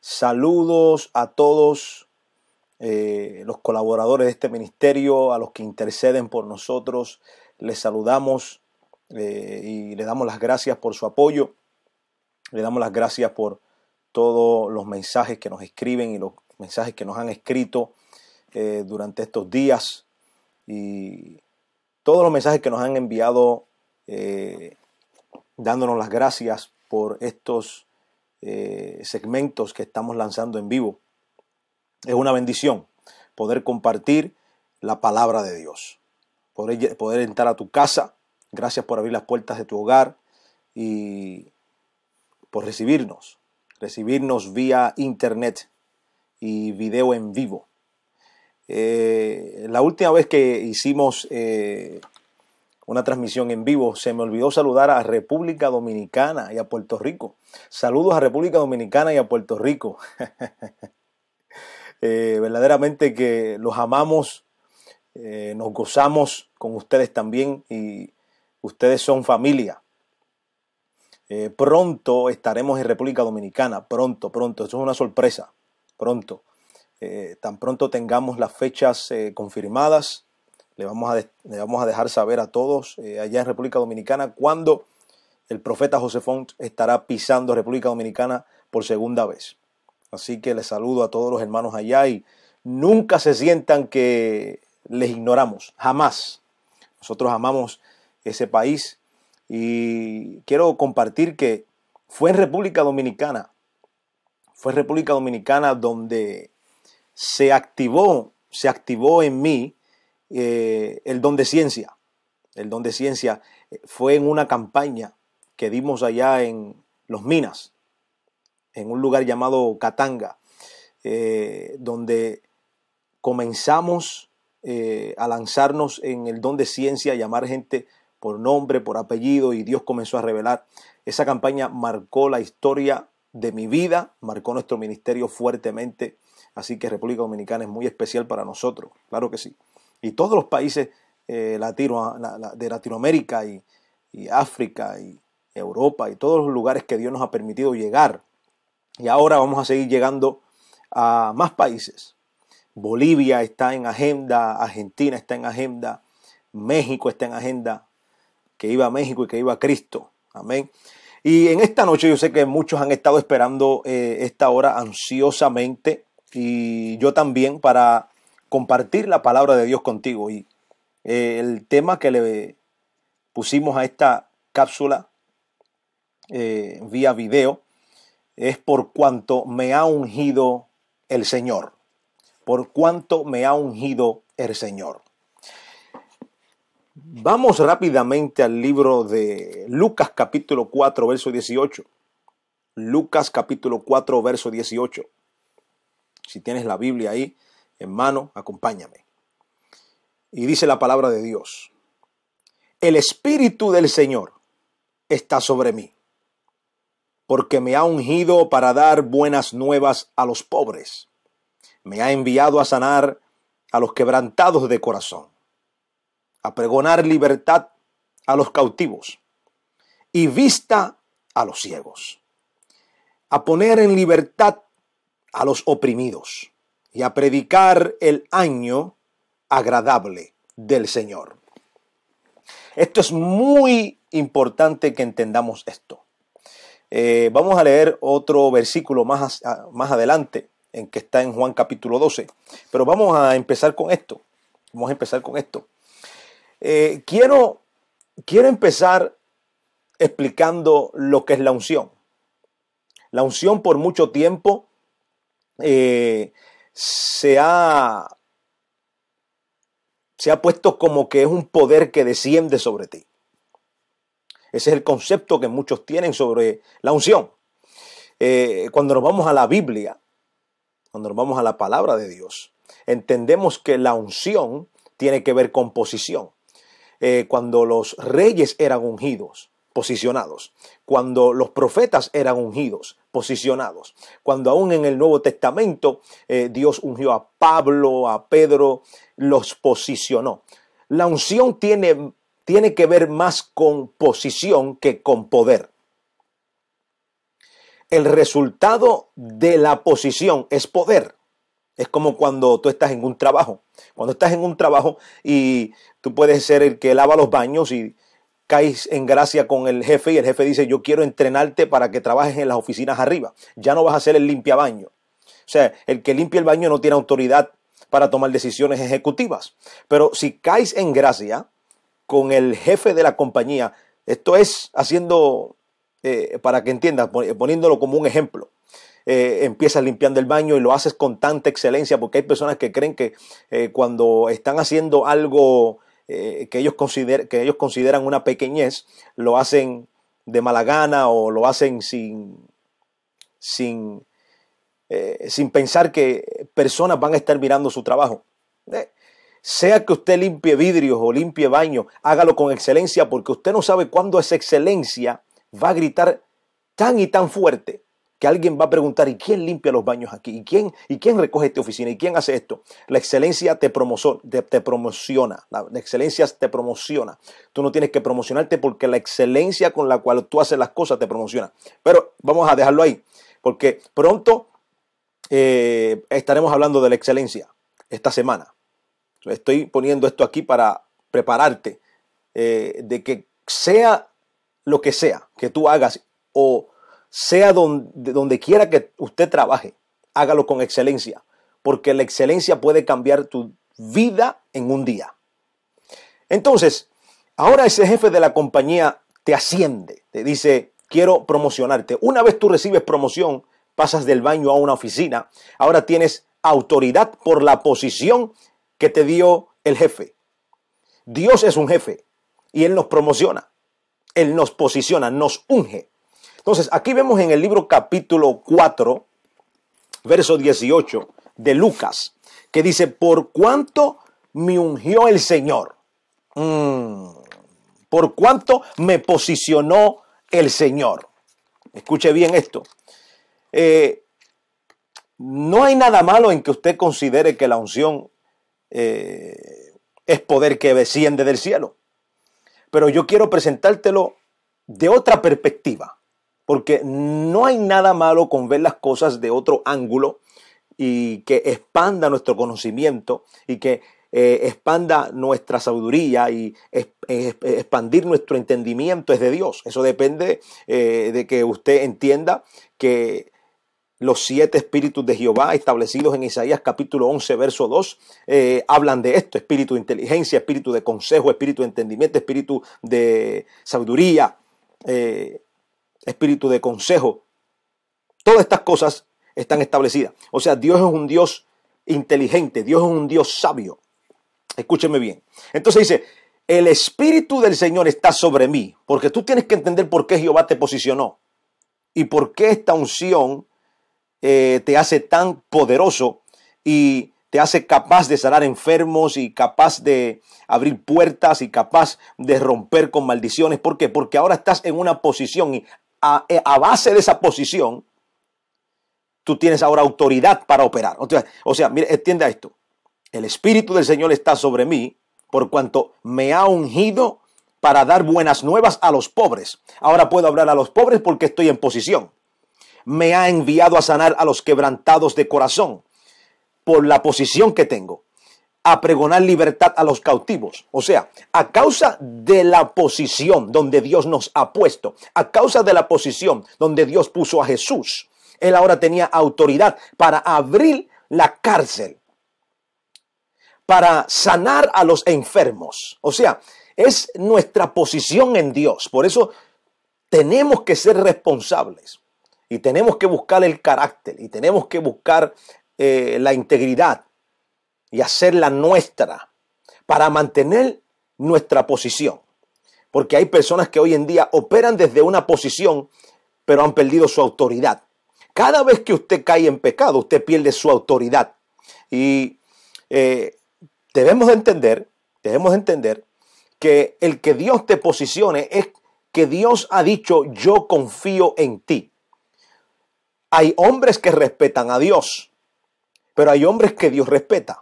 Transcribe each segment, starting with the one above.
Saludos a todos eh, los colaboradores de este ministerio, a los que interceden por nosotros. Les saludamos eh, y le damos las gracias por su apoyo. Le damos las gracias por todos los mensajes que nos escriben y los mensajes que nos han escrito eh, durante estos días y todos los mensajes que nos han enviado dándonos las gracias por estos eh, segmentos que estamos lanzando en vivo. Es una bendición poder compartir la palabra de Dios, poder, poder entrar a tu casa. Gracias por abrir las puertas de tu hogar y por recibirnos, recibirnos vía internet y video en vivo. Eh, la última vez que hicimos eh, una transmisión en vivo. Se me olvidó saludar a República Dominicana y a Puerto Rico. Saludos a República Dominicana y a Puerto Rico. Eh, verdaderamente que los amamos, eh, nos gozamos con ustedes también y ustedes son familia. Eh, pronto estaremos en República Dominicana, pronto, pronto. Eso es una sorpresa, pronto. tan pronto tengamos las fechas confirmadas, le vamos a, vamos a dejar saber a todos eh, allá en República Dominicana cuándo el profeta José Font estará pisando República Dominicana por segunda vez. Así que les saludo a todos los hermanos allá y nunca se sientan que les ignoramos, jamás. Nosotros amamos ese país y quiero compartir que fue en República Dominicana, fue en República Dominicana donde se activó, se activó en mí eh, el don de ciencia. El don de ciencia eh, fue en una campaña que dimos allá en Los Minas, en un lugar llamado Catanga, eh, donde comenzamos a lanzarnos en el don de ciencia, a llamar gente por nombre, por apellido, y Dios comenzó a revelar. Esa campaña marcó la historia de mi vida, marcó nuestro ministerio fuertemente, así que República Dominicana es muy especial para nosotros, claro que sí y todos los países eh, de Latinoamérica y, África y Europa y todos los lugares que Dios nos ha permitido llegar. Y ahora vamos a seguir llegando a más países. Bolivia está en agenda, Argentina está en agenda, México está en agenda, que iba a México y que iba a Cristo. Amén. Y en esta noche yo sé que muchos han estado esperando eh, esta hora ansiosamente y yo también para compartir la palabra de Dios contigo. Y eh, el tema que le pusimos a esta cápsula eh, vía video es por cuanto me ha ungido el Señor. Por cuanto me ha ungido el Señor. Vamos rápidamente al libro de Lucas capítulo 4, verso 18. Lucas capítulo 4, verso 18. Si tienes la Biblia ahí, hermano, acompáñame. Y dice la palabra de Dios, el Espíritu del Señor está sobre mí, porque me ha ungido para dar buenas nuevas a los pobres, me ha enviado a sanar a los quebrantados de corazón, a pregonar libertad a los cautivos y vista a los ciegos, a poner en libertad a los oprimidos y a predicar el año agradable del Señor. Esto es muy importante que entendamos esto. Eh, vamos a leer otro versículo más, más adelante, en que está en Juan capítulo 12, pero vamos a empezar con esto. Vamos a empezar con esto. Eh, quiero, quiero empezar explicando lo que es la unción. La unción por mucho tiempo eh, se ha, se ha puesto como que es un poder que desciende sobre ti. Ese es el concepto que muchos tienen sobre la unción. Eh, cuando nos vamos a la Biblia, cuando nos vamos a la palabra de Dios, entendemos que la unción tiene que ver con posición. Eh, cuando los reyes eran ungidos, posicionados. Cuando los profetas eran ungidos, posicionados. Cuando aún en el Nuevo Testamento eh, Dios ungió a Pablo, a Pedro, los posicionó. La unción tiene, tiene que ver más con posición que con poder. El resultado de la posición es poder. Es como cuando tú estás en un trabajo. Cuando estás en un trabajo y tú puedes ser el que lava los baños y caes en gracia con el jefe y el jefe dice, yo quiero entrenarte para que trabajes en las oficinas arriba. Ya no vas a hacer el limpia baño. O sea, el que limpia el baño no tiene autoridad para tomar decisiones ejecutivas. Pero si caes en gracia con el jefe de la compañía, esto es haciendo, eh, para que entiendas, poniéndolo como un ejemplo. Eh, empiezas limpiando el baño y lo haces con tanta excelencia, porque hay personas que creen que eh, cuando están haciendo algo eh, que, ellos que ellos consideran una pequeñez, lo hacen de mala gana o lo hacen sin, sin, eh, sin pensar que personas van a estar mirando su trabajo. Eh, sea que usted limpie vidrios o limpie baños, hágalo con excelencia porque usted no sabe cuándo esa excelencia va a gritar tan y tan fuerte que alguien va a preguntar, ¿y quién limpia los baños aquí? ¿Y quién, y quién recoge esta oficina? ¿Y quién hace esto? La excelencia te, te, promociona, la, excelencia te promociona. Tú no tienes que promocionarte porque la excelencia con la cual tú haces las cosas te promociona. Pero vamos a dejarlo ahí, porque pronto eh, estaremos hablando de la excelencia esta semana. Estoy poniendo esto aquí para prepararte eh, de que sea lo que sea que tú hagas o sea donde, donde quiera que usted trabaje, hágalo con excelencia, porque la excelencia puede cambiar tu vida en un día. Entonces, ahora ese jefe de la compañía te asciende, te dice, quiero promocionarte. Una vez tú recibes promoción, pasas del baño a una oficina, ahora tienes autoridad por la posición que te dio el jefe. Dios es un jefe y Él nos promociona, Él nos posiciona, nos unge. Entonces, aquí vemos en el libro capítulo 4, verso 18 de Lucas, que dice, por cuánto me ungió el Señor, mm. por cuánto me posicionó el Señor. Escuche bien esto. Eh, no hay nada malo en que usted considere que la unción eh, es poder que desciende del cielo. Pero yo quiero presentártelo de otra perspectiva. Porque no hay nada malo con ver las cosas de otro ángulo y que expanda nuestro conocimiento y que eh, expanda nuestra sabiduría y expandir nuestro entendimiento es de Dios. Eso depende eh, de que usted entienda que los siete espíritus de Jehová establecidos en Isaías capítulo 11, verso 2, eh, hablan de esto, espíritu de inteligencia, espíritu de consejo, espíritu de entendimiento, espíritu de sabiduría espíritu de consejo. Todas estas cosas están establecidas. O sea, Dios es un Dios inteligente, Dios es un Dios sabio. Escúcheme bien. Entonces dice, el espíritu del Señor está sobre mí, porque tú tienes que entender por qué Jehová te posicionó y por qué esta unción eh, te hace tan poderoso y te hace capaz de sanar enfermos y capaz de abrir puertas y capaz de romper con maldiciones. ¿Por qué? Porque ahora estás en una posición y. Eh, a, base de esa posición, tú tienes ahora autoridad para operar. O sea, o sea mire, entienda esto. El Espíritu del Señor está sobre mí por cuanto me ha ungido para dar buenas nuevas a los pobres. Ahora puedo hablar a los pobres porque estoy en posición. Me ha enviado a sanar a los quebrantados de corazón por la posición que tengo a pregonar libertad a los cautivos. O sea, a causa de la posición donde Dios nos ha puesto, a causa de la posición donde Dios puso a Jesús, él ahora tenía autoridad para abrir la cárcel, para sanar a los enfermos. O sea, es nuestra posición en Dios. Por eso tenemos que ser responsables y tenemos que buscar el carácter y tenemos que buscar eh, la integridad y hacerla nuestra para mantener nuestra posición. Porque hay personas que hoy en día operan desde una posición, pero han perdido su autoridad. Cada vez que usted cae en pecado, usted pierde su autoridad. Y eh, debemos entender, debemos entender que el que Dios te posicione es que Dios ha dicho, yo confío en ti. Hay hombres que respetan a Dios, pero hay hombres que Dios respeta.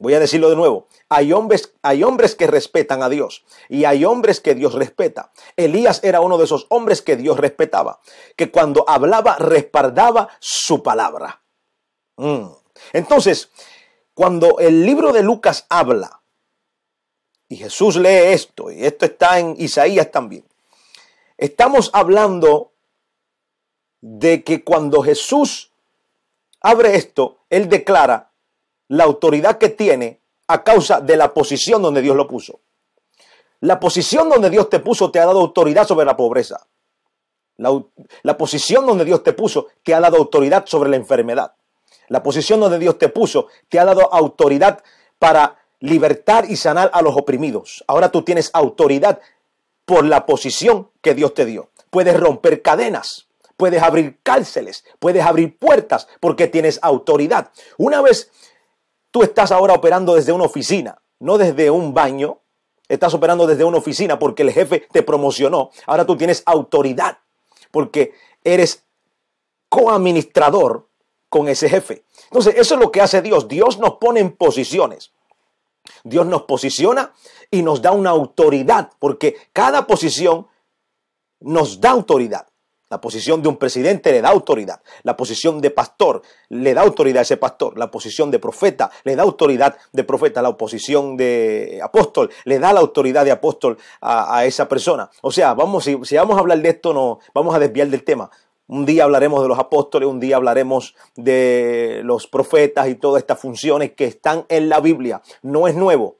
Voy a decirlo de nuevo. Hay hombres, hay hombres que respetan a Dios y hay hombres que Dios respeta. Elías era uno de esos hombres que Dios respetaba, que cuando hablaba respaldaba su palabra. Mm. Entonces, cuando el libro de Lucas habla, y Jesús lee esto, y esto está en Isaías también, estamos hablando de que cuando Jesús abre esto, él declara la autoridad que tiene a causa de la posición donde Dios lo puso. La posición donde Dios te puso te ha dado autoridad sobre la pobreza. La, posición donde Dios te puso te ha dado autoridad sobre la enfermedad. La posición donde Dios te puso te ha dado autoridad para libertar y sanar a los oprimidos. Ahora tú tienes autoridad por la posición que Dios te dio. Puedes romper cadenas, puedes abrir cárceles, puedes abrir puertas porque tienes autoridad. Una vez Tú estás ahora operando desde una oficina, no desde un baño. Estás operando desde una oficina porque el jefe te promocionó. Ahora tú tienes autoridad porque eres coadministrador con ese jefe. Entonces, eso es lo que hace Dios. Dios nos pone en posiciones. Dios nos posiciona y nos da una autoridad, porque cada posición nos da autoridad. La posición de un presidente le da autoridad. La posición de pastor le da autoridad a ese pastor. La posición de profeta le da autoridad de profeta. La posición de apóstol le da la autoridad de apóstol a, esa persona. O sea, vamos, si, si, vamos a hablar de esto, no vamos a desviar del tema. Un día hablaremos de los apóstoles, un día hablaremos de los profetas y todas estas funciones que están en la Biblia. No es nuevo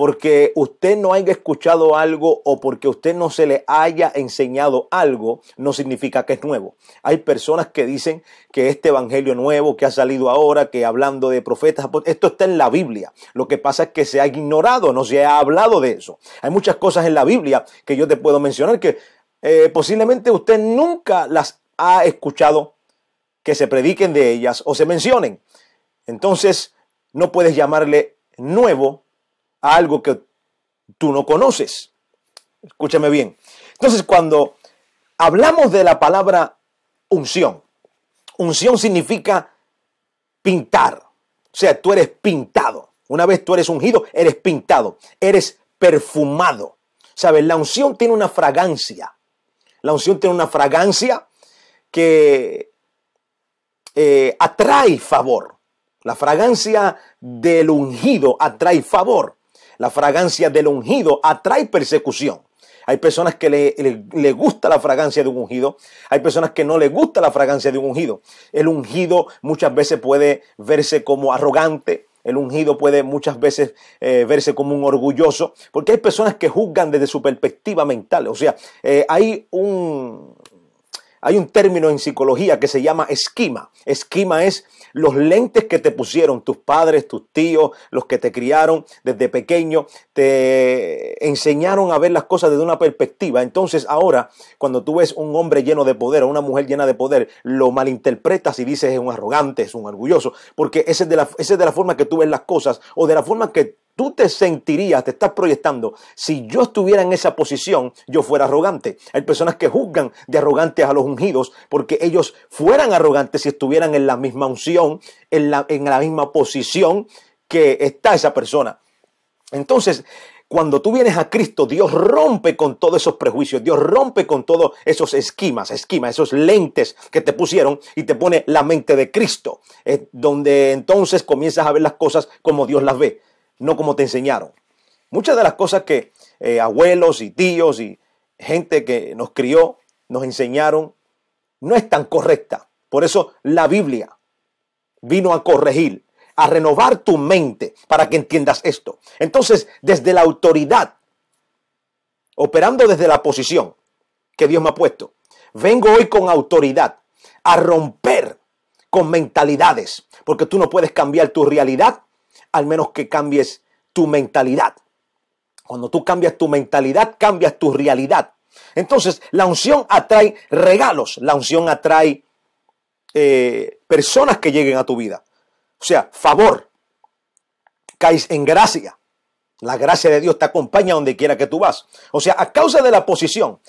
porque usted no haya escuchado algo o porque usted no se le haya enseñado algo, no significa que es nuevo. Hay personas que dicen que este evangelio nuevo que ha salido ahora, que hablando de profetas, pues, esto está en la Biblia. Lo que pasa es que se ha ignorado, no se ha hablado de eso. Hay muchas cosas en la Biblia que yo te puedo mencionar que eh, posiblemente usted nunca las ha escuchado que se prediquen de ellas o se mencionen. Entonces, no puedes llamarle nuevo algo que tú no conoces. Escúchame bien. Entonces, cuando hablamos de la palabra unción, unción significa pintar. O sea, tú eres pintado. Una vez tú eres ungido, eres pintado, eres perfumado. ¿Sabes? La unción tiene una fragancia. La unción tiene una fragancia que eh, atrae favor. La fragancia del ungido atrae favor. La fragancia del ungido atrae persecución. Hay personas que le, gusta la fragancia de un ungido. Hay personas que no le gusta la fragancia de un ungido. El ungido muchas veces puede verse como arrogante. El ungido puede muchas veces eh, verse como un orgulloso, porque hay personas que juzgan desde su perspectiva mental. O sea, eh, hay un, hay un término en psicología que se llama esquema. Esquema es los lentes que te pusieron tus padres, tus tíos, los que te criaron desde pequeño, te enseñaron a ver las cosas desde una perspectiva. Entonces ahora, cuando tú ves un hombre lleno de poder o una mujer llena de poder, lo malinterpretas y dices es un arrogante, es un orgulloso, porque ese es de la, es de la forma que tú ves las cosas o de la forma que tú te sentirías, te estás proyectando, si yo estuviera en esa posición, yo fuera arrogante. Hay personas que juzgan de arrogantes a los ungidos porque ellos fueran arrogantes si estuvieran en la misma unción, en la, misma posición que está esa persona. Entonces, cuando tú vienes a Cristo, Dios rompe con todos esos prejuicios, Dios rompe con todos esos esquemas, esquemas, esos lentes que te pusieron y te pone la mente de Cristo, donde entonces comienzas a ver las cosas como Dios las ve no como te enseñaron. Muchas de las cosas que eh, abuelos y tíos y gente que nos crió nos enseñaron no es tan correcta. Por eso la Biblia vino a corregir, a renovar tu mente para que entiendas esto. Entonces, desde la autoridad, operando desde la posición que Dios me ha puesto, vengo hoy con autoridad a romper con mentalidades, porque tú no puedes cambiar tu realidad al menos que cambies tu mentalidad. Cuando tú cambias tu mentalidad, cambias tu realidad. Entonces, la unción atrae regalos, la unción atrae eh, personas que lleguen a tu vida. O sea, favor, caes en gracia. La gracia de Dios te acompaña donde quiera que tú vas. O sea, a causa de la posición,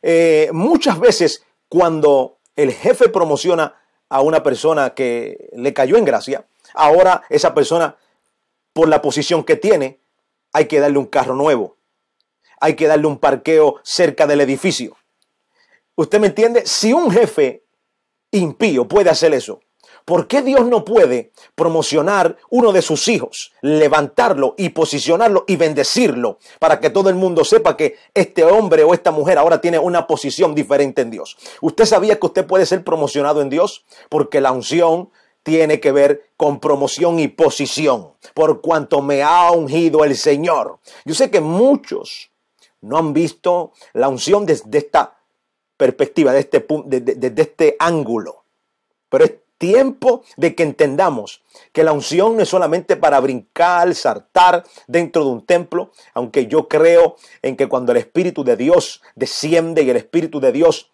eh, muchas veces cuando el jefe promociona a una persona que le cayó en gracia, ahora esa persona por la posición que tiene, hay que darle un carro nuevo. Hay que darle un parqueo cerca del edificio. ¿Usted me entiende? Si un jefe impío puede hacer eso, ¿por qué Dios no puede promocionar uno de sus hijos, levantarlo y posicionarlo y bendecirlo para que todo el mundo sepa que este hombre o esta mujer ahora tiene una posición diferente en Dios? ¿Usted sabía que usted puede ser promocionado en Dios? Porque la unción, tiene que ver con promoción y posición, por cuanto me ha ungido el Señor. Yo sé que muchos no han visto la unción desde esta perspectiva, desde este, desde este ángulo, pero es tiempo de que entendamos que la unción no es solamente para brincar, saltar dentro de un templo, aunque yo creo en que cuando el Espíritu de Dios desciende y el Espíritu de Dios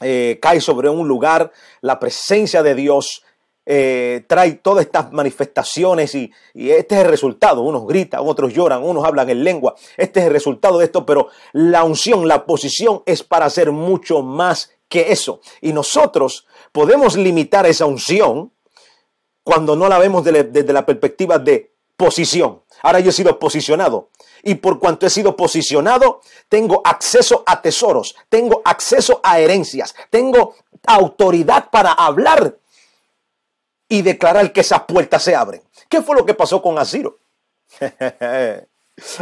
eh, cae sobre un lugar, la presencia de Dios eh, trae todas estas manifestaciones y, este es el resultado. Unos gritan, otros lloran, unos hablan en lengua. Este es el resultado de esto, pero la unción, la posición es para hacer mucho más que eso. Y nosotros podemos limitar esa unción cuando no la vemos desde la perspectiva de posición. Ahora yo he sido posicionado. Y por cuanto he sido posicionado, tengo acceso a tesoros, tengo acceso a herencias, tengo autoridad para hablar y declarar que esas puertas se abren. ¿Qué fue lo que pasó con Asiro?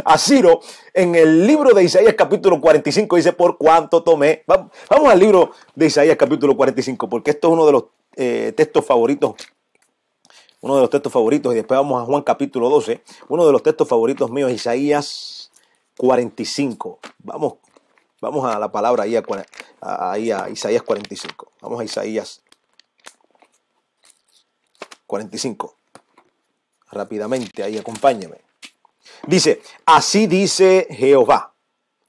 Asiro, en el libro de Isaías capítulo 45, dice, por cuánto tomé. Vamos, al libro de Isaías capítulo 45, porque esto es uno de los eh, textos favoritos, uno de los textos favoritos, y después vamos a Juan capítulo 12, uno de los textos favoritos míos, Isaías 45. Vamos, vamos a la palabra ahí a, ahí a Isaías 45. Vamos a Isaías 45. Rápidamente, ahí acompáñame. Dice, así dice Jehová,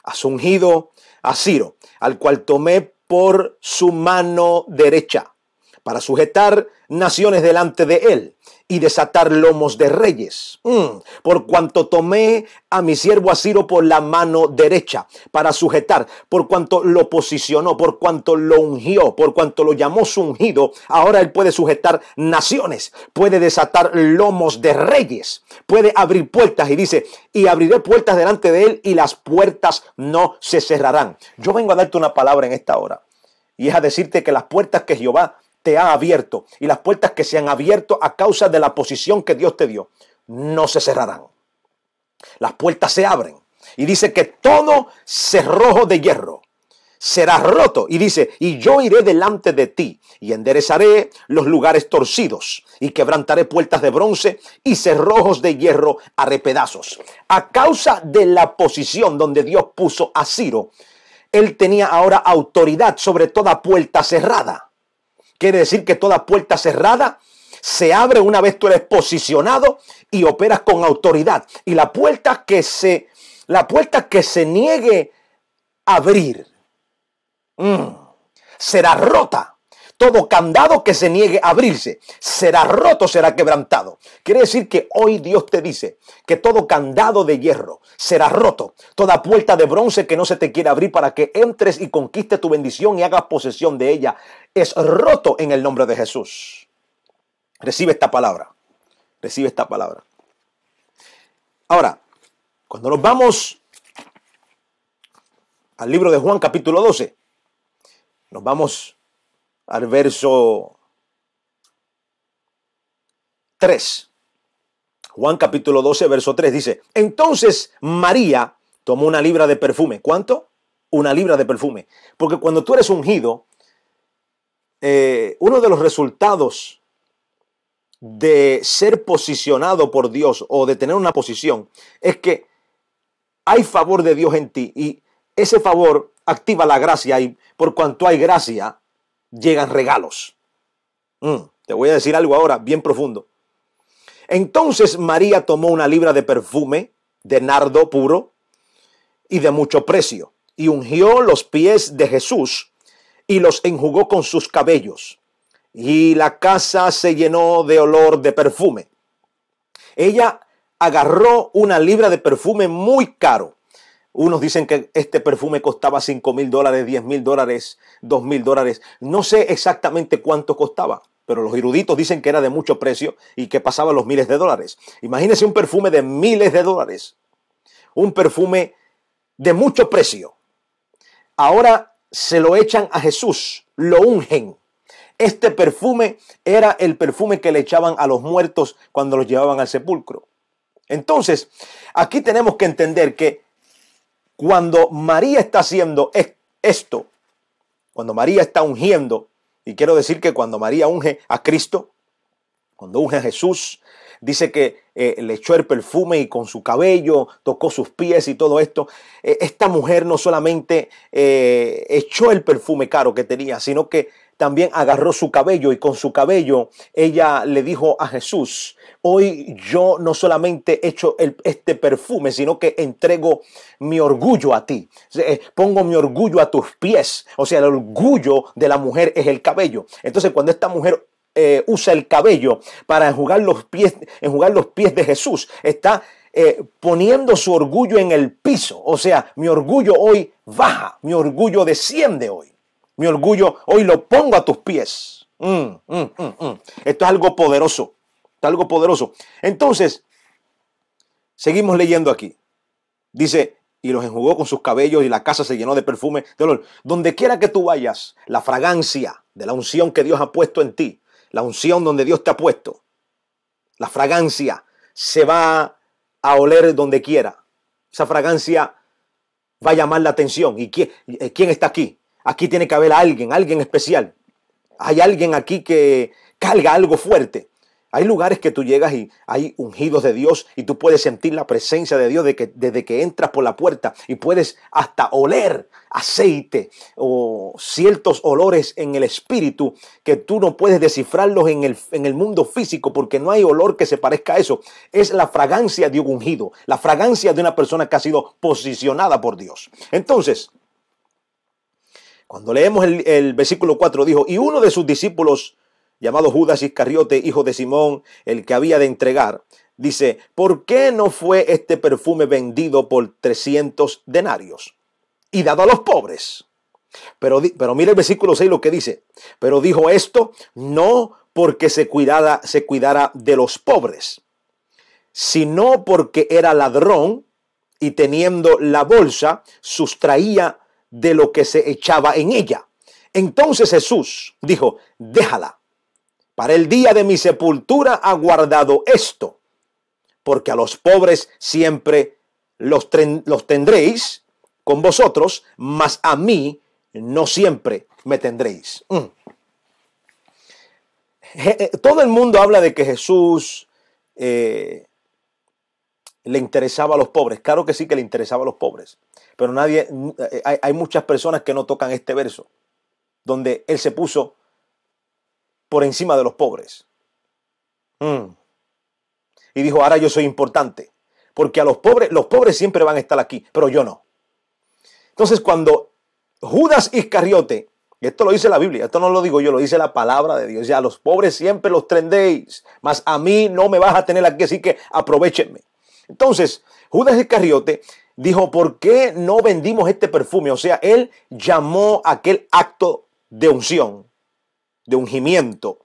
a ungido a Ciro, al cual tomé por su mano derecha para sujetar naciones delante de él y desatar lomos de reyes. Mm, por cuanto tomé a mi siervo Asiro por la mano derecha para sujetar, por cuanto lo posicionó, por cuanto lo ungió, por cuanto lo llamó su ungido, ahora él puede sujetar naciones, puede desatar lomos de reyes, puede abrir puertas y dice, y abriré puertas delante de él y las puertas no se cerrarán. Yo vengo a darte una palabra en esta hora y es a decirte que las puertas que Jehová te ha abierto y las puertas que se han abierto a causa de la posición que Dios te dio, no se cerrarán. Las puertas se abren y dice que todo cerrojo de hierro será roto. Y dice, y yo iré delante de ti y enderezaré los lugares torcidos y quebrantaré puertas de bronce y cerrojos de hierro haré pedazos. A causa de la posición donde Dios puso a Ciro, él tenía ahora autoridad sobre toda puerta cerrada. Quiere decir que toda puerta cerrada se abre una vez tú eres posicionado y operas con autoridad. Y la puerta que se, la puerta que se niegue a abrir mm, será rota todo candado que se niegue a abrirse será roto, será quebrantado. Quiere decir que hoy Dios te dice que todo candado de hierro será roto. Toda puerta de bronce que no se te quiere abrir para que entres y conquiste tu bendición y hagas posesión de ella es roto en el nombre de Jesús. Recibe esta palabra. Recibe esta palabra. Ahora, cuando nos vamos al libro de Juan capítulo 12, nos vamos al verso 3. Juan capítulo 12, verso 3 dice, entonces María tomó una libra de perfume. ¿Cuánto? Una libra de perfume. Porque cuando tú eres ungido, eh, uno de los resultados de ser posicionado por Dios o de tener una posición es que hay favor de Dios en ti y ese favor activa la gracia y por cuanto hay gracia, llegan regalos. Mm, te voy a decir algo ahora bien profundo. Entonces María tomó una libra de perfume de nardo puro y de mucho precio, y ungió los pies de Jesús y los enjugó con sus cabellos. Y la casa se llenó de olor de perfume. Ella agarró una libra de perfume muy caro unos dicen que este perfume costaba 5 mil dólares, 10 mil dólares, 2 mil dólares. No sé exactamente cuánto costaba, pero los eruditos dicen que era de mucho precio y que pasaba los miles de dólares. Imagínense un perfume de miles de dólares. Un perfume de mucho precio. Ahora se lo echan a Jesús, lo ungen. Este perfume era el perfume que le echaban a los muertos cuando los llevaban al sepulcro. Entonces, aquí tenemos que entender que cuando María está haciendo esto, cuando María está ungiendo, y quiero decir que cuando María unge a Cristo, cuando unge a Jesús, dice que eh, le echó el perfume y con su cabello tocó sus pies y todo esto. Eh, esta mujer no solamente eh, echó el perfume caro que tenía, sino que también agarró su cabello y con su cabello ella le dijo a Jesús, hoy yo no solamente echo hecho este perfume, sino que entrego mi orgullo a ti, eh, pongo mi orgullo a tus pies, o sea, el orgullo de la mujer es el cabello. Entonces cuando esta mujer eh, usa el cabello para enjugar los pies, enjugar los pies de Jesús, está eh, poniendo su orgullo en el piso, o sea, mi orgullo hoy baja, mi orgullo desciende hoy mi orgullo hoy lo pongo a tus pies. Mm, mm, mm, esto es algo poderoso. Esto es algo poderoso. Entonces, seguimos leyendo aquí. Dice, y los enjugó con sus cabellos y la casa se llenó de perfume de Donde quiera que tú vayas, la fragancia de la unción que Dios ha puesto en ti, la unción donde Dios te ha puesto, la fragancia se va a oler donde quiera. Esa fragancia va a llamar la atención. ¿Y eh, quién está aquí? Aquí tiene que haber alguien, alguien especial. Hay alguien aquí que carga algo fuerte. Hay lugares que tú llegas y hay ungidos de Dios y tú puedes sentir la presencia de Dios desde que entras por la puerta y puedes hasta oler aceite o ciertos olores en el espíritu que tú no puedes descifrarlos el, en el mundo físico porque no hay olor que se parezca a eso. Es la fragancia de un ungido, la fragancia de una persona que ha sido posicionada por Dios. Entonces, cuando leemos el, versículo 4 dijo, y uno de sus discípulos, llamado Judas Iscariote, hijo de Simón, el que había de entregar, dice, ¿por qué no fue este perfume vendido por 300 denarios y dado a los pobres? Pero, pero el versículo 6 lo que dice, pero dijo esto no porque se cuidara, se cuidara de los pobres, sino porque era ladrón y teniendo la bolsa sustraía de lo que se echaba en ella. Entonces Jesús dijo, déjala, para el día de mi sepultura ha guardado esto, porque a los pobres siempre los, los tendréis con vosotros, mas a mí no siempre me tendréis. Mm. Eh, todo el mundo habla de que Jesús eh, le interesaba a los pobres. Claro que sí que le interesaba a los pobres, pero nadie, eh, hay, muchas personas que no tocan este verso, donde él se puso por encima de los pobres. Mm. Y dijo, ahora yo soy importante, porque a los pobres, los pobres siempre van a estar aquí, pero yo no. Entonces cuando Judas Iscariote, esto lo dice la Biblia, esto no lo digo yo, lo dice la palabra de Dios, ya los pobres siempre los trendéis mas a mí no me vas a tener aquí, así que aprovechenme. Entonces, Judas Iscariote dijo, ¿por qué no vendimos este perfume? O sea, él llamó aquel acto de unción, de ungimiento.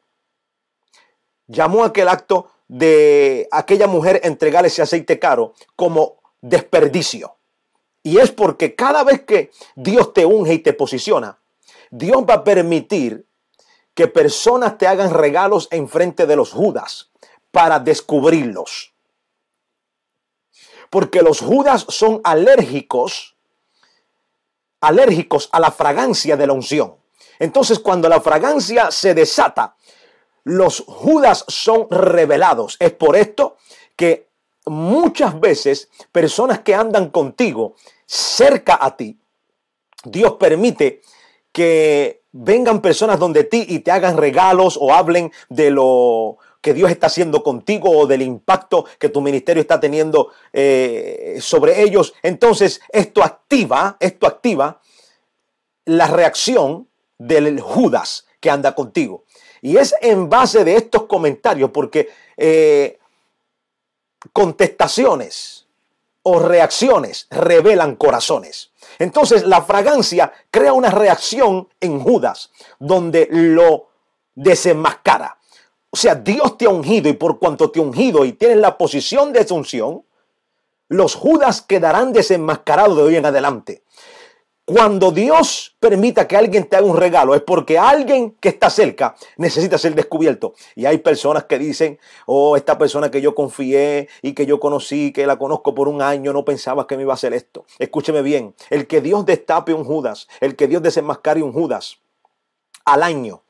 Llamó aquel acto de aquella mujer entregarle ese aceite caro como desperdicio. Y es porque cada vez que Dios te unge y te posiciona, Dios va a permitir que personas te hagan regalos en frente de los judas para descubrirlos porque los judas son alérgicos, alérgicos a la fragancia de la unción. Entonces cuando la fragancia se desata, los judas son revelados. Es por esto que muchas veces personas que andan contigo cerca a ti, Dios permite que vengan personas donde ti y te hagan regalos o hablen de lo que Dios está haciendo contigo o del impacto que tu ministerio está teniendo eh, sobre ellos. Entonces, esto activa, esto activa la reacción del Judas que anda contigo. Y es en base de estos comentarios, porque eh, contestaciones o reacciones revelan corazones. Entonces la fragancia crea una reacción en Judas, donde lo desenmascara. O sea, Dios te ha ungido y por cuanto te ha ungido y tienes la posición de unción, los Judas quedarán desenmascarados de hoy en adelante. Cuando Dios permita que alguien te haga un regalo, es porque alguien que está cerca necesita ser descubierto. Y hay personas que dicen, oh, esta persona que yo confié y que yo conocí, que la conozco por un año, no pensaba que me iba a hacer esto. Escúcheme bien, el que Dios destape un Judas, el que Dios desenmascare un Judas al año,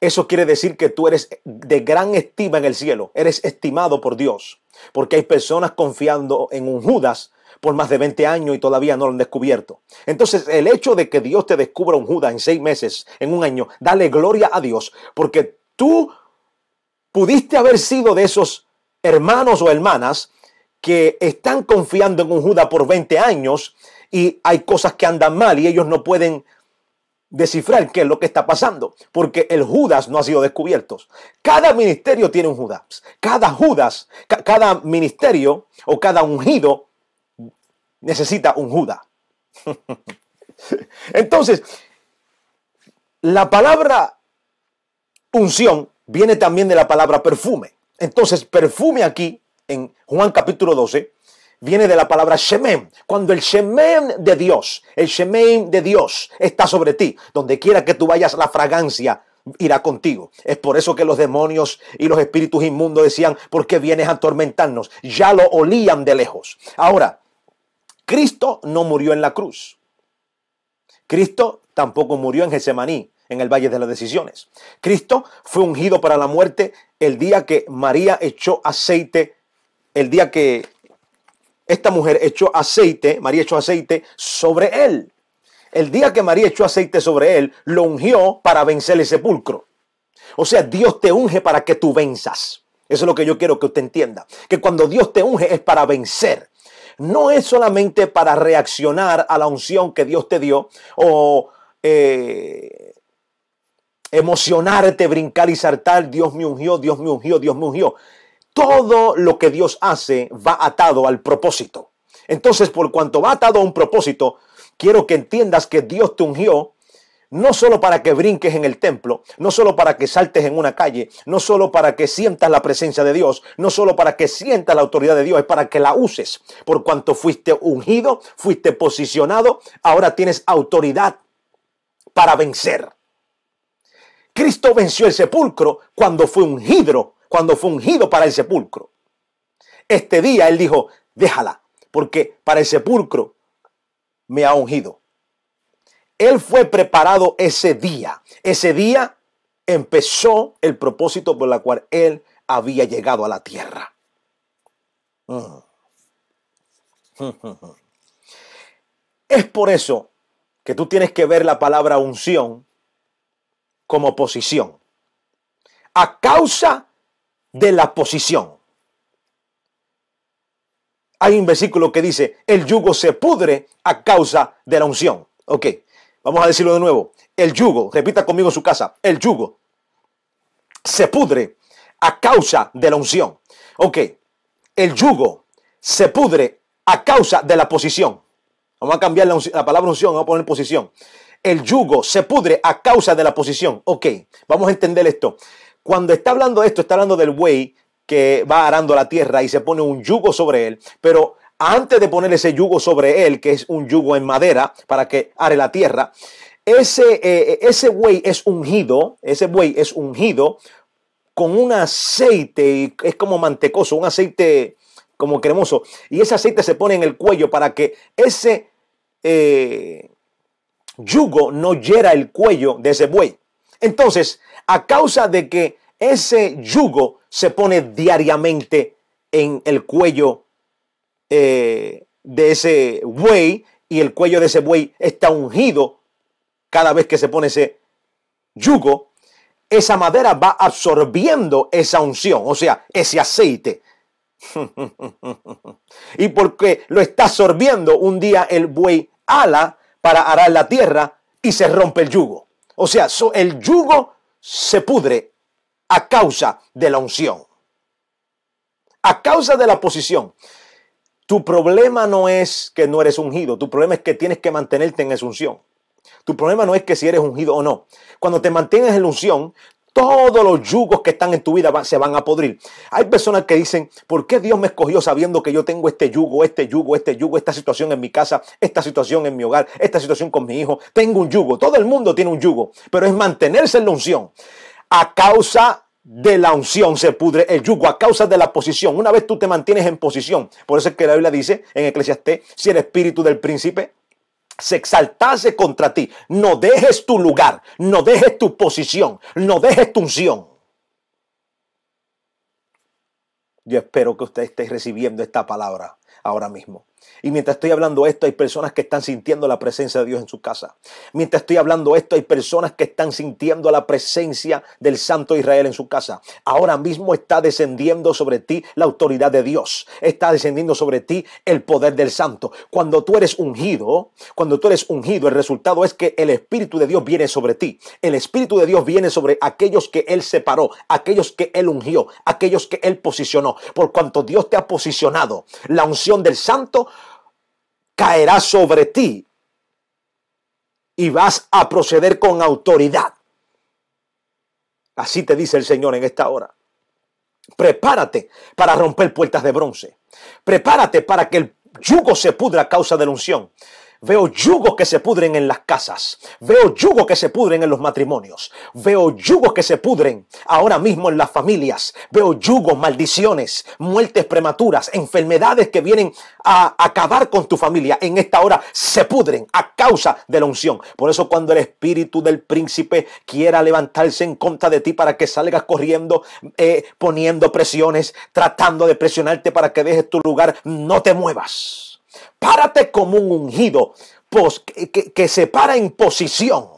eso quiere decir que tú eres de gran estima en el cielo, eres estimado por Dios, porque hay personas confiando en un Judas por más de 20 años y todavía no lo han descubierto. Entonces, el hecho de que Dios te descubra un Judas en seis meses, en un año, dale gloria a Dios, porque tú pudiste haber sido de esos hermanos o hermanas que están confiando en un Judas por 20 años y hay cosas que andan mal y ellos no pueden descifrar qué es lo que está pasando, porque el Judas no ha sido descubierto. Cada ministerio tiene un Judas. Cada Judas, cada ministerio o cada ungido necesita un Judas. Entonces, la palabra unción viene también de la palabra perfume. Entonces, perfume aquí en Juan capítulo 12 viene de la palabra Shemem. Cuando el Shemem de Dios, el Shemem de Dios está sobre ti, donde quiera que tú vayas, la fragancia irá contigo. Es por eso que los demonios y los espíritus inmundos decían, ¿por qué vienes a atormentarnos? Ya lo olían de lejos. Ahora, Cristo no murió en la cruz. Cristo tampoco murió en Getsemaní, en el Valle de las Decisiones. Cristo fue ungido para la muerte el día que María echó aceite, el día que esta mujer echó aceite, María echó aceite sobre él. El día que María echó aceite sobre él, lo ungió para vencer el sepulcro. O sea, Dios te unge para que tú venzas. Eso es lo que yo quiero que usted entienda. Que cuando Dios te unge es para vencer. No es solamente para reaccionar a la unción que Dios te dio o eh, emocionarte, brincar y saltar. Dios me ungió, Dios me ungió, Dios me ungió todo lo que Dios hace va atado al propósito. Entonces, por cuanto va atado a un propósito, quiero que entiendas que Dios te ungió no solo para que brinques en el templo, no solo para que saltes en una calle, no solo para que sientas la presencia de Dios, no solo para que sientas la autoridad de Dios, es para que la uses. Por cuanto fuiste ungido, fuiste posicionado, ahora tienes autoridad para vencer. Cristo venció el sepulcro cuando fue ungido cuando fue ungido para el sepulcro. Este día él dijo, déjala, porque para el sepulcro me ha ungido. Él fue preparado ese día. Ese día empezó el propósito por el cual él había llegado a la tierra. Es por eso que tú tienes que ver la palabra unción como posición. A causa de la posición. Hay un versículo que dice, el yugo se pudre a causa de la unción. Ok, vamos a decirlo de nuevo. El yugo, repita conmigo en su casa, el yugo se pudre a causa de la unción. Ok, el yugo se pudre a causa de la posición. Vamos a cambiar la, palabra unción, vamos a poner posición. El yugo se pudre a causa de la posición. Ok, vamos a entender esto. Cuando está hablando de esto, está hablando del buey que va arando la tierra y se pone un yugo sobre él, pero antes de poner ese yugo sobre él, que es un yugo en madera para que are la tierra, ese, eh, ese buey es ungido, ese buey es ungido con un aceite, es como mantecoso, un aceite como cremoso, y ese aceite se pone en el cuello para que ese eh, yugo no hiera el cuello de ese buey. Entonces, a causa de que ese yugo se pone diariamente en el cuello eh, de ese buey y el cuello de ese buey está ungido cada vez que se pone ese yugo, esa madera va absorbiendo esa unción, o sea, ese aceite. y porque lo está absorbiendo, un día el buey ala para arar la tierra y se rompe el yugo. O sea, el yugo se pudre a causa de la unción. A causa de la posición. Tu problema no es que no eres ungido, tu problema es que tienes que mantenerte en esa unción. Tu problema no es que si eres ungido o no. Cuando te mantienes en la unción, todos los yugos que están en tu vida se van a podrir. Hay personas que dicen, ¿por qué Dios me escogió sabiendo que yo tengo este yugo, este yugo, este yugo, esta situación en mi casa, esta situación en mi hogar, esta situación con mi hijo? Tengo un yugo, todo el mundo tiene un yugo, pero es mantenerse en la unción a causa de la unción se pudre el yugo a causa de la posición. Una vez tú te mantienes en posición, por eso es que la Biblia dice en Eclesiastés, si el espíritu del príncipe se exaltase contra ti, no dejes tu lugar, no dejes tu posición, no dejes tu unción. Yo espero que usted esté recibiendo esta palabra ahora mismo. Y mientras estoy hablando esto, hay personas que están sintiendo la presencia de Dios en su casa. Mientras estoy hablando esto, hay personas que están sintiendo la presencia del Santo Israel en su casa. Ahora mismo está descendiendo sobre ti la autoridad de Dios. Está descendiendo sobre ti el poder del Santo. Cuando tú eres ungido, cuando tú eres ungido, el resultado es que el Espíritu de Dios viene sobre ti. El Espíritu de Dios viene sobre aquellos que Él separó, aquellos que Él ungió, aquellos que Él posicionó. Por cuanto Dios te ha posicionado, la unción del Santo caerá sobre ti y vas a proceder con autoridad. Así te dice el Señor en esta hora. Prepárate para romper puertas de bronce. Prepárate para que el yugo se pudra a causa de la unción. Veo yugos que se pudren en las casas. Veo yugos que se pudren en los matrimonios. Veo yugos que se pudren ahora mismo en las familias. Veo yugos, maldiciones, muertes prematuras, enfermedades que vienen a acabar con tu familia. En esta hora se pudren a causa de la unción. Por eso cuando el espíritu del príncipe quiera levantarse en contra de ti para que salgas corriendo, eh, poniendo presiones, tratando de presionarte para que dejes tu lugar, no te muevas Párate como un ungido que, que se para en posición.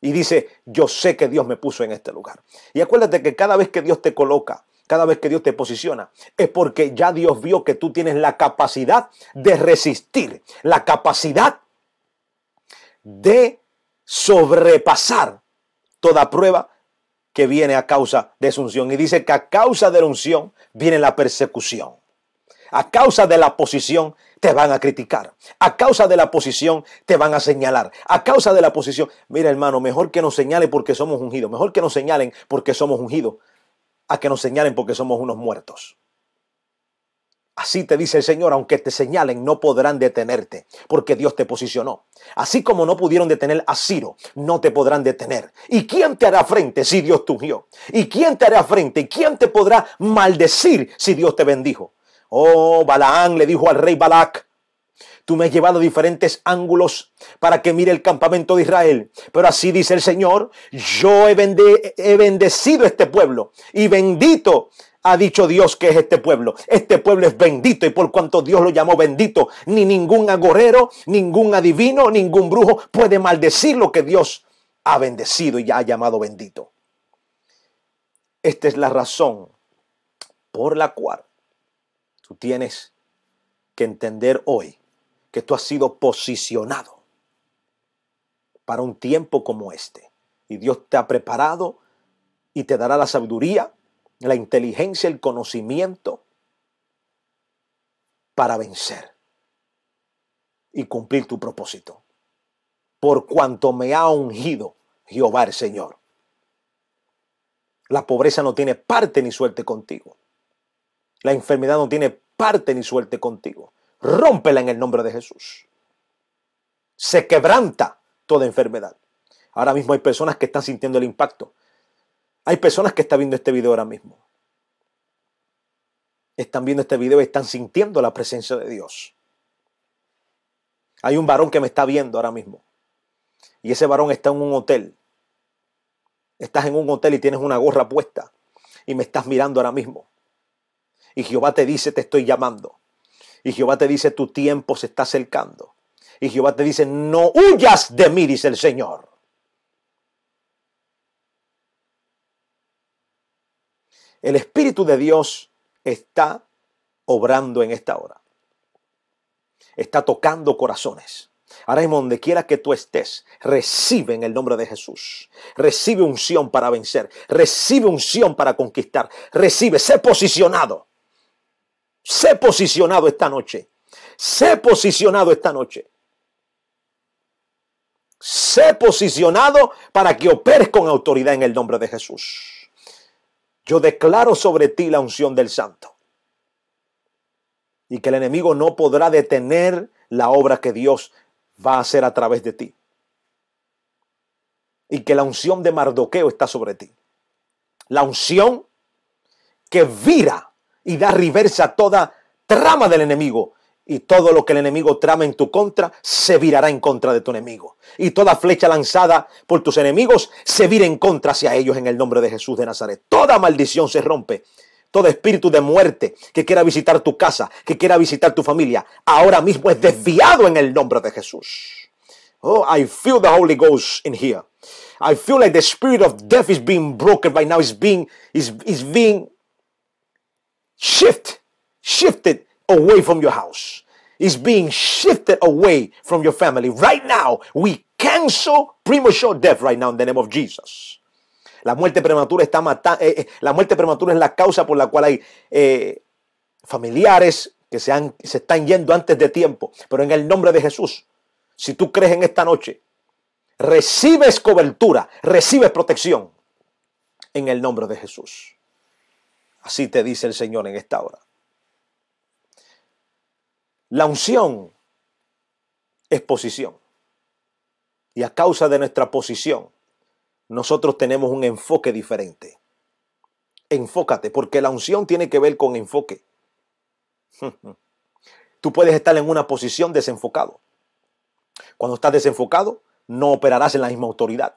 Y dice, yo sé que Dios me puso en este lugar. Y acuérdate que cada vez que Dios te coloca, cada vez que Dios te posiciona, es porque ya Dios vio que tú tienes la capacidad de resistir, la capacidad de sobrepasar toda prueba que viene a causa de su unción. Y dice que a causa de la unción viene la persecución. A causa de la posición te van a criticar. A causa de la posición te van a señalar. A causa de la posición, mira hermano, mejor que nos señalen porque somos ungidos. Mejor que nos señalen porque somos ungidos. A que nos señalen porque somos unos muertos. Así te dice el Señor, aunque te señalen, no podrán detenerte, porque Dios te posicionó. Así como no pudieron detener a Ciro, no te podrán detener. ¿Y quién te hará frente si Dios te ungió? ¿Y quién te hará frente? ¿Y quién te podrá maldecir si Dios te bendijo? Oh, Balaán le dijo al rey Balac, tú me has llevado a diferentes ángulos para que mire el campamento de Israel. Pero así dice el Señor, yo he, bendecido este pueblo y bendito ha dicho Dios que es este pueblo. Este pueblo es bendito y por cuanto Dios lo llamó bendito, ni ningún agorero, ningún adivino, ningún brujo puede maldecir lo que Dios ha bendecido y ha llamado bendito. Esta es la razón por la cual Tú tienes que entender hoy que tú has sido posicionado para un tiempo como este. Y Dios te ha preparado y te dará la sabiduría, la inteligencia, el conocimiento para vencer y cumplir tu propósito. Por cuanto me ha ungido Jehová el Señor. La pobreza no tiene parte ni suerte contigo. La enfermedad no tiene parte ni suerte contigo. Rómpela en el nombre de Jesús. Se quebranta toda enfermedad. Ahora mismo hay personas que están sintiendo el impacto. Hay personas que están viendo este video ahora mismo. Están viendo este video y están sintiendo la presencia de Dios. Hay un varón que me está viendo ahora mismo. Y ese varón está en un hotel. Estás en un hotel y tienes una gorra puesta. Y me estás mirando ahora mismo. Y Jehová te dice, te estoy llamando. Y Jehová te dice, tu tiempo se está acercando. Y Jehová te dice, no huyas de mí, dice el Señor. El Espíritu de Dios está obrando en esta hora. Está tocando corazones. Ahora mismo, donde quiera que tú estés, recibe en el nombre de Jesús. Recibe unción para vencer. Recibe unción para conquistar. Recibe, sé posicionado. Sé posicionado esta noche. Sé posicionado esta noche. Sé posicionado para que operes con autoridad en el nombre de Jesús. Yo declaro sobre ti la unción del santo. Y que el enemigo no podrá detener la obra que Dios va a hacer a través de ti. Y que la unción de Mardoqueo está sobre ti. La unción que vira y da reversa a toda trama del enemigo. Y todo lo que el enemigo trama en tu contra se virará en contra de tu enemigo. Y toda flecha lanzada por tus enemigos se vira en contra hacia ellos en el nombre de Jesús de Nazaret. Toda maldición se rompe. Todo espíritu de muerte que quiera visitar tu casa, que quiera visitar tu familia, ahora mismo es desviado en el nombre de Jesús. Oh, I feel the Holy Ghost in here. I feel like the spirit of death is being broken right now. It's being being shift, shifted away from your house. It's being shifted away from your family. Right now, we cancel premature death right now in the name of Jesus. La muerte prematura está matando. Eh, eh, la muerte prematura es la causa por la cual hay eh, familiares que se, han, se están yendo antes de tiempo. Pero en el nombre de Jesús, si tú crees en esta noche, recibes cobertura, recibes protección en el nombre de Jesús. Así te dice el Señor en esta hora. La unción es posición. Y a causa de nuestra posición, nosotros tenemos un enfoque diferente. Enfócate, porque la unción tiene que ver con enfoque. Tú puedes estar en una posición desenfocado. Cuando estás desenfocado, no operarás en la misma autoridad.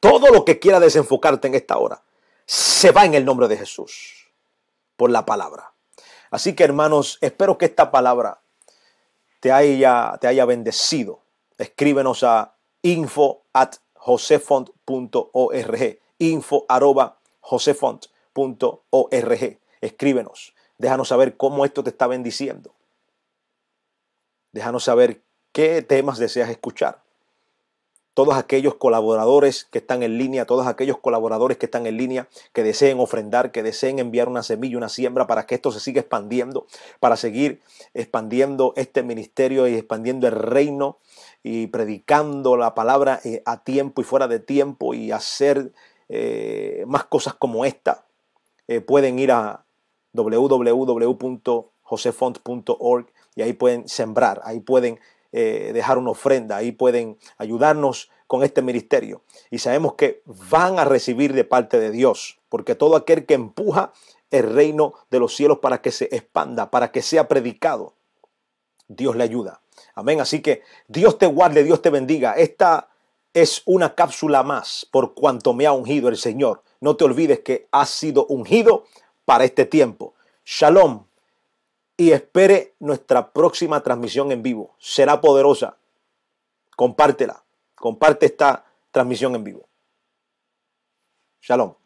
Todo lo que quiera desenfocarte en esta hora se va en el nombre de Jesús por la palabra. Así que hermanos, espero que esta palabra te haya, te haya bendecido. Escríbenos a info at josefont.org, info arroba josefont.org. Escríbenos, déjanos saber cómo esto te está bendiciendo. Déjanos saber qué temas deseas escuchar todos aquellos colaboradores que están en línea, todos aquellos colaboradores que están en línea, que deseen ofrendar, que deseen enviar una semilla, una siembra, para que esto se siga expandiendo, para seguir expandiendo este ministerio y expandiendo el reino y predicando la palabra eh, a tiempo y fuera de tiempo y hacer eh, más cosas como esta. Eh, pueden ir a www.josefont.org y ahí pueden sembrar, ahí pueden eh, dejar una ofrenda, ahí pueden ayudarnos con este ministerio. Y sabemos que van a recibir de parte de Dios, porque todo aquel que empuja el reino de los cielos para que se expanda, para que sea predicado, Dios le ayuda. Amén. Así que Dios te guarde, Dios te bendiga. Esta es una cápsula más por cuanto me ha ungido el Señor. No te olvides que has sido ungido para este tiempo. Shalom y espere nuestra próxima transmisión en vivo. Será poderosa. Compártela. Comparte esta transmisión en vivo. Shalom.